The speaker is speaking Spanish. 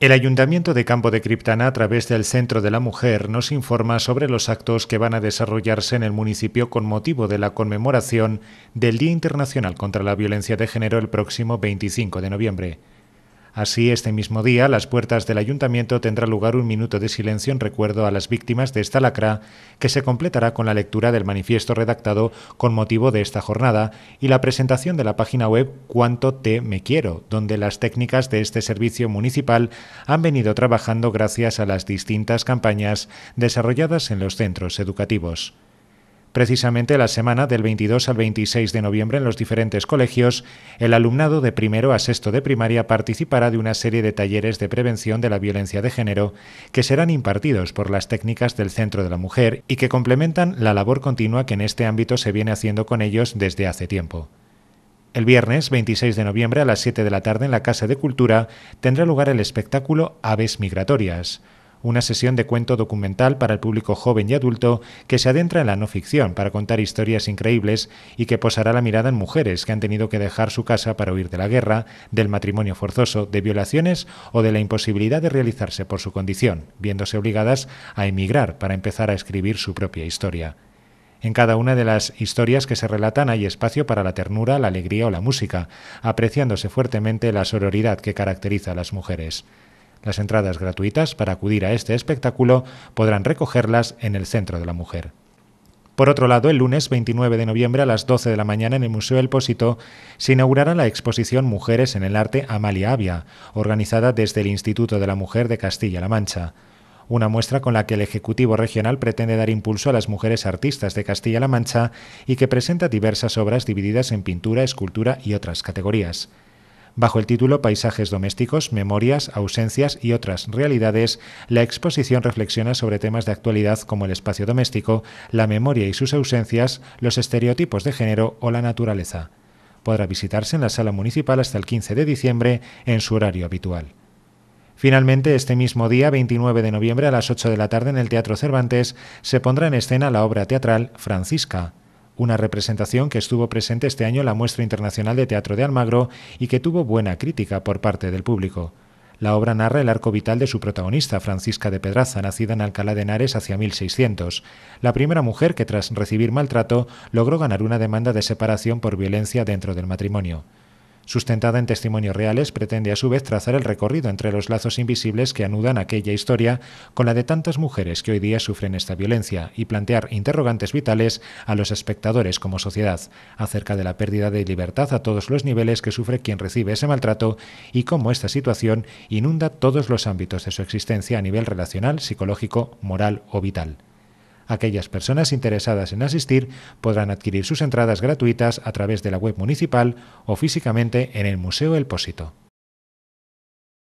El Ayuntamiento de Campo de Criptana, a través del Centro de la Mujer, nos informa sobre los actos que van a desarrollarse en el municipio con motivo de la conmemoración del Día Internacional contra la Violencia de Género el próximo 25 de noviembre. Así, este mismo día, las puertas del ayuntamiento tendrá lugar un minuto de silencio en recuerdo a las víctimas de esta lacra, que se completará con la lectura del manifiesto redactado con motivo de esta jornada y la presentación de la página web Cuánto te me quiero, donde las técnicas de este servicio municipal han venido trabajando gracias a las distintas campañas desarrolladas en los centros educativos. Precisamente la semana del 22 al 26 de noviembre en los diferentes colegios, el alumnado de primero a sexto de primaria participará de una serie de talleres de prevención de la violencia de género que serán impartidos por las técnicas del Centro de la Mujer y que complementan la labor continua que en este ámbito se viene haciendo con ellos desde hace tiempo. El viernes 26 de noviembre a las 7 de la tarde en la Casa de Cultura tendrá lugar el espectáculo Aves Migratorias, una sesión de cuento documental para el público joven y adulto que se adentra en la no ficción para contar historias increíbles y que posará la mirada en mujeres que han tenido que dejar su casa para huir de la guerra, del matrimonio forzoso, de violaciones o de la imposibilidad de realizarse por su condición, viéndose obligadas a emigrar para empezar a escribir su propia historia. En cada una de las historias que se relatan hay espacio para la ternura, la alegría o la música, apreciándose fuertemente la sororidad que caracteriza a las mujeres. Las entradas gratuitas para acudir a este espectáculo podrán recogerlas en el Centro de la Mujer. Por otro lado, el lunes 29 de noviembre a las 12 de la mañana en el Museo El Pósito se inaugurará la exposición Mujeres en el Arte Amalia Avia, organizada desde el Instituto de la Mujer de Castilla-La Mancha. Una muestra con la que el Ejecutivo Regional pretende dar impulso a las mujeres artistas de Castilla-La Mancha y que presenta diversas obras divididas en pintura, escultura y otras categorías. Bajo el título Paisajes domésticos, memorias, ausencias y otras realidades, la exposición reflexiona sobre temas de actualidad como el espacio doméstico, la memoria y sus ausencias, los estereotipos de género o la naturaleza. Podrá visitarse en la sala municipal hasta el 15 de diciembre en su horario habitual. Finalmente, este mismo día, 29 de noviembre a las 8 de la tarde en el Teatro Cervantes, se pondrá en escena la obra teatral Francisca, una representación que estuvo presente este año en la Muestra Internacional de Teatro de Almagro y que tuvo buena crítica por parte del público. La obra narra el arco vital de su protagonista, Francisca de Pedraza, nacida en Alcalá de Henares hacia 1600, la primera mujer que tras recibir maltrato logró ganar una demanda de separación por violencia dentro del matrimonio sustentada en testimonios reales, pretende a su vez trazar el recorrido entre los lazos invisibles que anudan aquella historia con la de tantas mujeres que hoy día sufren esta violencia y plantear interrogantes vitales a los espectadores como sociedad acerca de la pérdida de libertad a todos los niveles que sufre quien recibe ese maltrato y cómo esta situación inunda todos los ámbitos de su existencia a nivel relacional, psicológico, moral o vital. Aquellas personas interesadas en asistir podrán adquirir sus entradas gratuitas a través de la web municipal o físicamente en el Museo El Pósito.